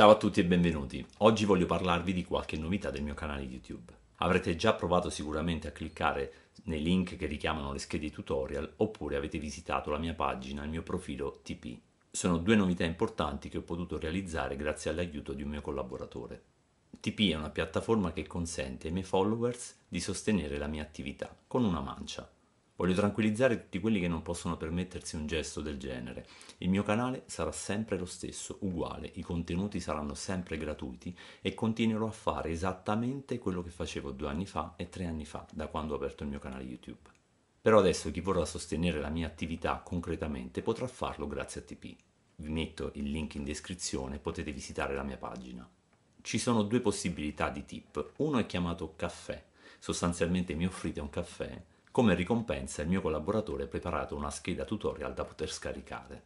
Ciao a tutti e benvenuti. Oggi voglio parlarvi di qualche novità del mio canale YouTube. Avrete già provato sicuramente a cliccare nei link che richiamano le schede tutorial oppure avete visitato la mia pagina, il mio profilo TP. Sono due novità importanti che ho potuto realizzare grazie all'aiuto di un mio collaboratore. TP è una piattaforma che consente ai miei followers di sostenere la mia attività con una mancia. Voglio tranquillizzare tutti quelli che non possono permettersi un gesto del genere. Il mio canale sarà sempre lo stesso, uguale, i contenuti saranno sempre gratuiti e continuerò a fare esattamente quello che facevo due anni fa e tre anni fa, da quando ho aperto il mio canale YouTube. Però adesso chi vorrà sostenere la mia attività concretamente potrà farlo grazie a TP. Vi metto il link in descrizione, potete visitare la mia pagina. Ci sono due possibilità di tip. Uno è chiamato caffè. Sostanzialmente mi offrite un caffè come ricompensa il mio collaboratore ha preparato una scheda tutorial da poter scaricare.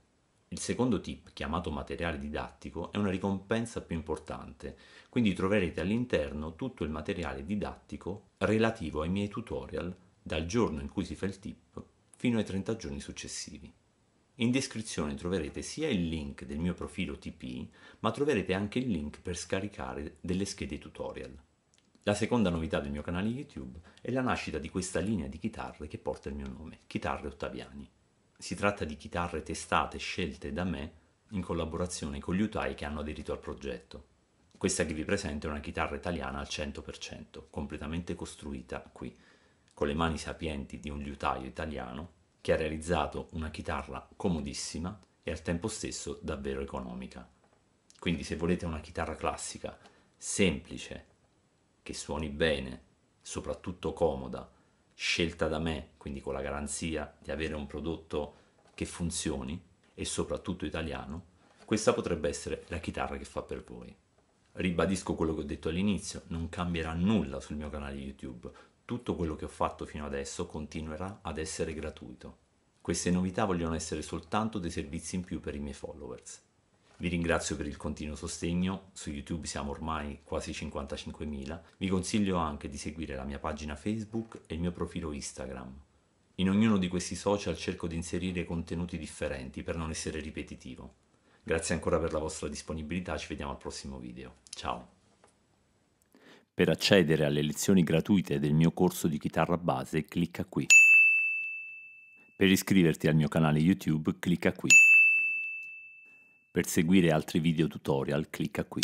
Il secondo tip, chiamato materiale didattico, è una ricompensa più importante, quindi troverete all'interno tutto il materiale didattico relativo ai miei tutorial dal giorno in cui si fa il tip fino ai 30 giorni successivi. In descrizione troverete sia il link del mio profilo TP, ma troverete anche il link per scaricare delle schede tutorial. La seconda novità del mio canale YouTube è la nascita di questa linea di chitarre che porta il mio nome, Chitarre Ottaviani. Si tratta di chitarre testate scelte da me in collaborazione con gli utai che hanno aderito al progetto. Questa che vi presento è una chitarra italiana al 100%, completamente costruita qui, con le mani sapienti di un liutaio italiano che ha realizzato una chitarra comodissima e al tempo stesso davvero economica. Quindi se volete una chitarra classica, semplice, che suoni bene, soprattutto comoda, scelta da me, quindi con la garanzia di avere un prodotto che funzioni e soprattutto italiano, questa potrebbe essere la chitarra che fa per voi. Ribadisco quello che ho detto all'inizio, non cambierà nulla sul mio canale YouTube, tutto quello che ho fatto fino adesso continuerà ad essere gratuito. Queste novità vogliono essere soltanto dei servizi in più per i miei followers. Vi ringrazio per il continuo sostegno, su YouTube siamo ormai quasi 55.000. Vi consiglio anche di seguire la mia pagina Facebook e il mio profilo Instagram. In ognuno di questi social cerco di inserire contenuti differenti per non essere ripetitivo. Grazie ancora per la vostra disponibilità, ci vediamo al prossimo video. Ciao! Per accedere alle lezioni gratuite del mio corso di chitarra base, clicca qui. Per iscriverti al mio canale YouTube, clicca qui. Per seguire altri video tutorial clicca qui.